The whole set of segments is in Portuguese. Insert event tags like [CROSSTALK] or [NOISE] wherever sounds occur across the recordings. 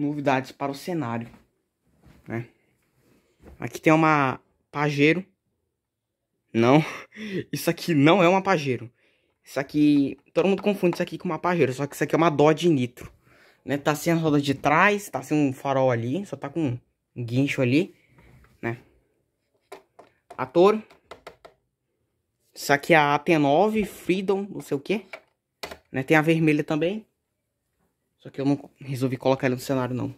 novidades para o cenário, né? Aqui tem uma Pajero. Não, [LAUGHS] isso aqui não é uma Pajero. Isso aqui, todo mundo confunde isso aqui com uma Pajero, só que isso aqui é uma Dodge Nitro. Né? Tá sem a roda de trás, tá sem um farol ali, só tá com um guincho ali, né? A Toro. Isso aqui é a AT9 Freedom, não sei o que. Né? Tem a vermelha também. Só que eu não resolvi colocar ele no cenário, não.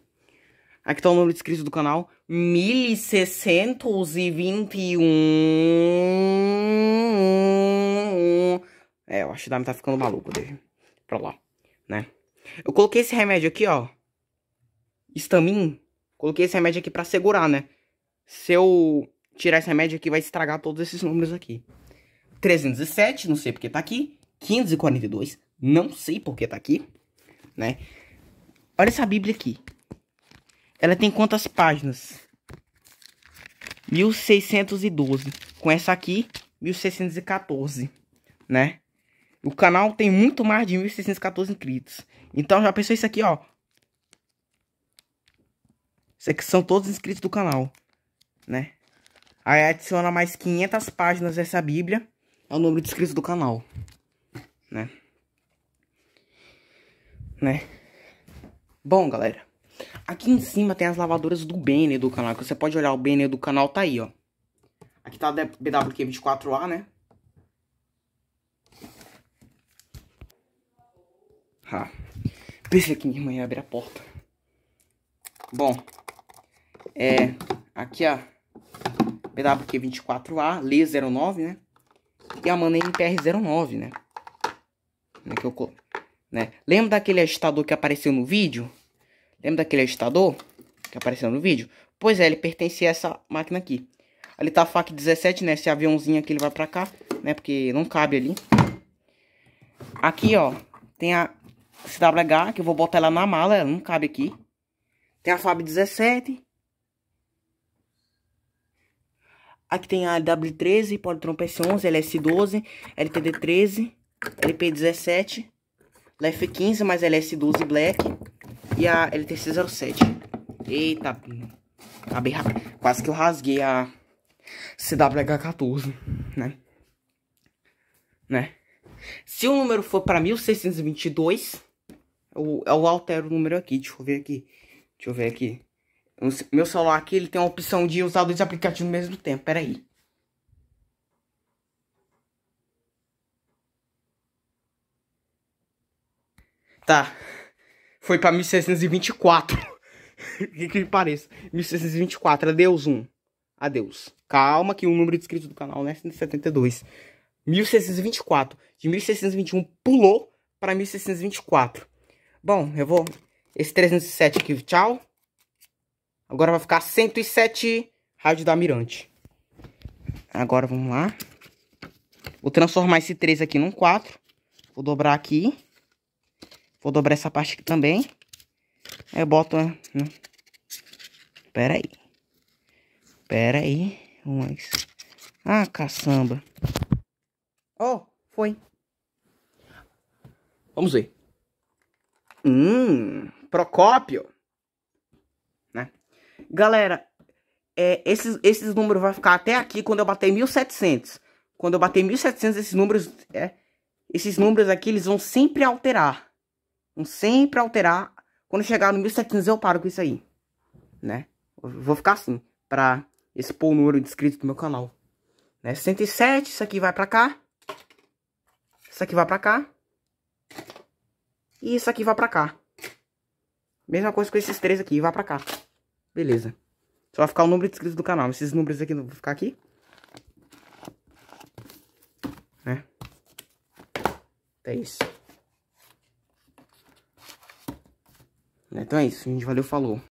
Aqui tá o número de inscritos do canal. 1621. É, o Ashidame tá ficando maluco dele. Pra lá, né? Eu coloquei esse remédio aqui, ó. Estamin. Coloquei esse remédio aqui pra segurar, né? Se eu tirar esse remédio aqui, vai estragar todos esses números aqui. 307, não sei porque tá aqui. 542, não sei porque tá aqui né? Olha essa Bíblia aqui. Ela tem quantas páginas? 1612. Com essa aqui, 1614, né? O canal tem muito mais de 1614 inscritos. Então já pensou isso aqui, ó. Isso aqui são todos inscritos do canal, né? Aí adiciona mais 500 páginas dessa Bíblia ao é número de inscritos do canal, né? né? Bom, galera, aqui em cima tem as lavadoras do Bene do canal, que você pode olhar o Bene do canal, tá aí, ó. Aqui tá a BWQ24A, né? Ah, pensei que minha irmã ia abrir a porta. Bom, é, aqui a PWQ24A, LE09, né? E a mané pr 09 né? É que eu, né? Lembra daquele agitador que apareceu no vídeo? Lembra daquele agitador que apareceu no vídeo? Pois é, ele pertencia a essa máquina aqui. Ali tá a FAC 17, né? Esse aviãozinho aqui, ele vai pra cá, né? Porque não cabe ali. Aqui, ó, tem a CWH, que eu vou botar ela na mala, ela não cabe aqui. Tem a FAB 17. Aqui tem a W13, Polytron PS11, LS12, LTD13, LP17 lf 15 mais LS12 Black e a LTC07. Eita, acabei quase que eu rasguei a CWH14, né? Né? Se o número for para 1622, eu, eu altero o número aqui, deixa eu ver aqui. Deixa eu ver aqui. Meu celular aqui, ele tem a opção de usar dois aplicativos ao mesmo tempo, peraí. Tá. Foi pra 1624. [LAUGHS] que que pareça. 1624. Adeus, um. Adeus. Calma que o número de inscritos do canal não é 172. 1624. De 1621 pulou para 1624. Bom, eu vou... Esse 307 aqui, tchau. Agora vai ficar 107 rádio da Mirante. Agora vamos lá. Vou transformar esse 3 aqui num 4. Vou dobrar aqui. Vou dobrar essa parte aqui também. Eu boto... Né? Pera aí. Pera aí. Mas... Ah, caçamba. Oh, foi. Vamos ver. Hum, Procópio. Né? Galera, é, esses, esses números vão ficar até aqui quando eu bater 1700. Quando eu bater 1700, esses números... É, esses números aqui, eles vão sempre alterar. Um sempre alterar. Quando chegar no 1700 eu paro com isso aí. Né? Eu vou ficar assim. Pra expor o número de inscritos do meu canal. Né? 107, isso aqui vai pra cá. Isso aqui vai pra cá. E isso aqui vai pra cá. Mesma coisa com esses três aqui. Vai pra cá. Beleza. Só vai ficar o número de inscritos do canal. Esses números aqui vão ficar aqui. Né? É isso. Então é isso, gente. Valeu, falou.